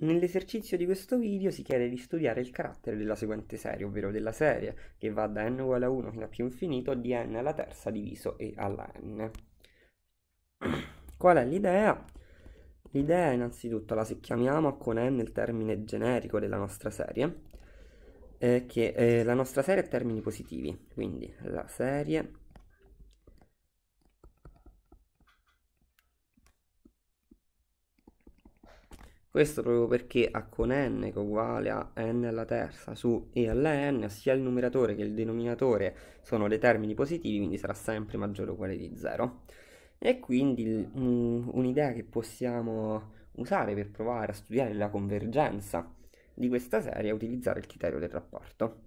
Nell'esercizio di questo video si chiede di studiare il carattere della seguente serie, ovvero della serie che va da n uguale a 1 fino a più infinito di n alla terza diviso e alla n. Qual è l'idea? L'idea innanzitutto la se chiamiamo con n il termine generico della nostra serie, è eh, che eh, la nostra serie ha termini positivi, quindi la serie Questo proprio perché A con n che è uguale a n alla terza su e alla n, sia il numeratore che il denominatore sono determini positivi, quindi sarà sempre maggiore o uguale di 0. E quindi mh, mm, un'idea che possiamo usare per provare a studiare la convergenza di questa serie è utilizzare il criterio del rapporto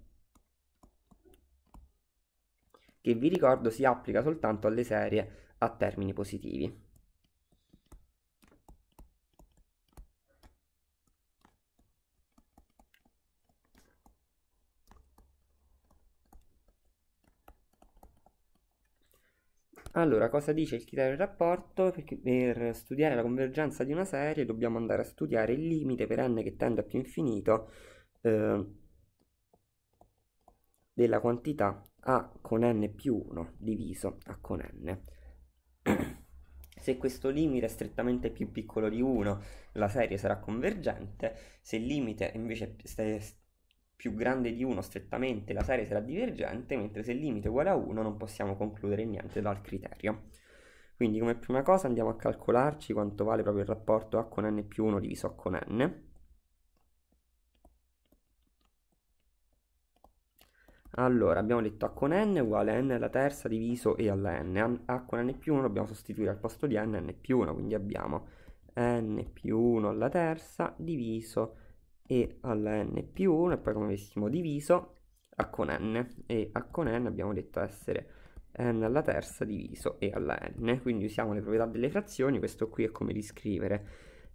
che vi ricordo si applica soltanto alle serie a termini positivi. Allora, cosa dice il criterio del rapporto? Perché per studiare la convergenza di una serie dobbiamo andare a studiare il limite per n che tende a più infinito eh, della quantità a con n più 1 diviso a con n. Se questo limite è strettamente più piccolo di 1, la serie sarà convergente, se il limite invece è più grande di 1 strettamente la serie sarà divergente, mentre se il limite è uguale a 1 non possiamo concludere niente dal criterio. Quindi come prima cosa andiamo a calcolarci quanto vale proprio il rapporto A con n più 1 diviso A con n. Allora, abbiamo detto A con n uguale a n alla terza diviso e alla n. A con n più 1 dobbiamo sostituire al posto di n n più 1, quindi abbiamo n più 1 alla terza diviso e alla n più 1 e poi come avessimo diviso a con n e a con n abbiamo detto essere n alla terza diviso e alla n quindi usiamo le proprietà delle frazioni questo qui è come riscrivere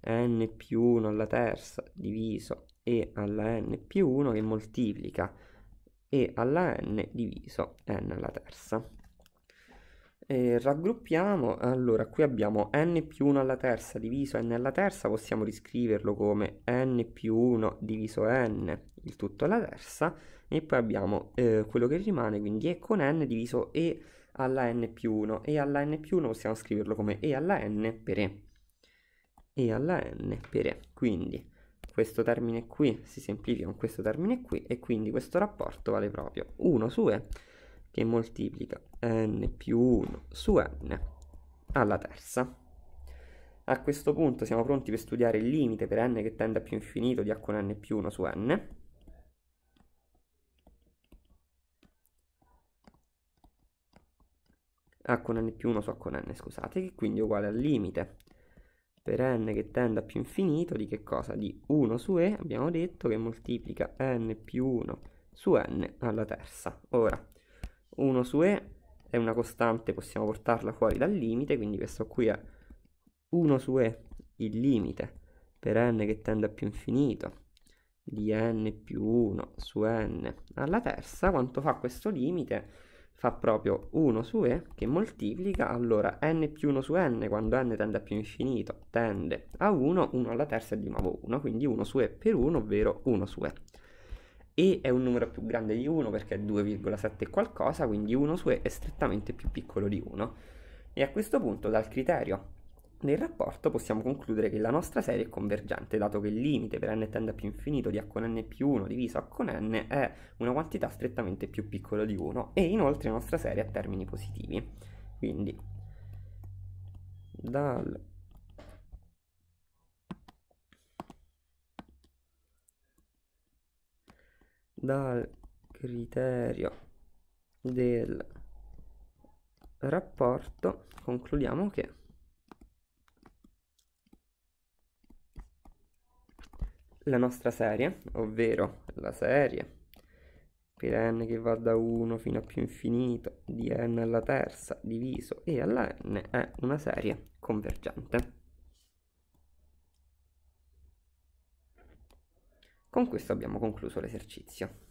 n più 1 alla terza diviso e alla n più 1 che moltiplica e alla n diviso n alla terza e raggruppiamo, allora qui abbiamo n più 1 alla terza diviso n alla terza, possiamo riscriverlo come n più 1 diviso n, il tutto alla terza, e poi abbiamo eh, quello che rimane, quindi e con n diviso e alla n più 1, e alla n più 1 possiamo scriverlo come e alla n per e, e alla n per e, quindi questo termine qui si semplifica con questo termine qui, e quindi questo rapporto vale proprio 1 su e che moltiplica n più 1 su n alla terza. A questo punto siamo pronti per studiare il limite per n che tende a più infinito di a con n più 1 su n. a con n più 1 su a con n, scusate, che quindi è uguale al limite per n che tende a più infinito di che cosa? Di 1 su e, abbiamo detto, che moltiplica n più 1 su n alla terza. Ora, 1 su e è una costante, possiamo portarla fuori dal limite, quindi questo qui è 1 su e il limite per n che tende a più infinito di n più 1 su n alla terza, quanto fa questo limite? Fa proprio 1 su e che moltiplica, allora n più 1 su n quando n tende a più infinito tende a 1, 1 alla terza è di nuovo 1, quindi 1 su e per 1, ovvero 1 su e e è un numero più grande di 1 perché è 2,7 qualcosa, quindi 1 su e è strettamente più piccolo di 1. E a questo punto dal criterio del rapporto possiamo concludere che la nostra serie è convergente, dato che il limite per n tende a più infinito di a con n più 1 diviso a con n è una quantità strettamente più piccola di 1 e inoltre la nostra serie ha termini positivi. Quindi dal dal criterio del rapporto concludiamo che la nostra serie, ovvero la serie per n che va da 1 fino a più infinito di n alla terza diviso e alla n è una serie convergente. Con questo abbiamo concluso l'esercizio.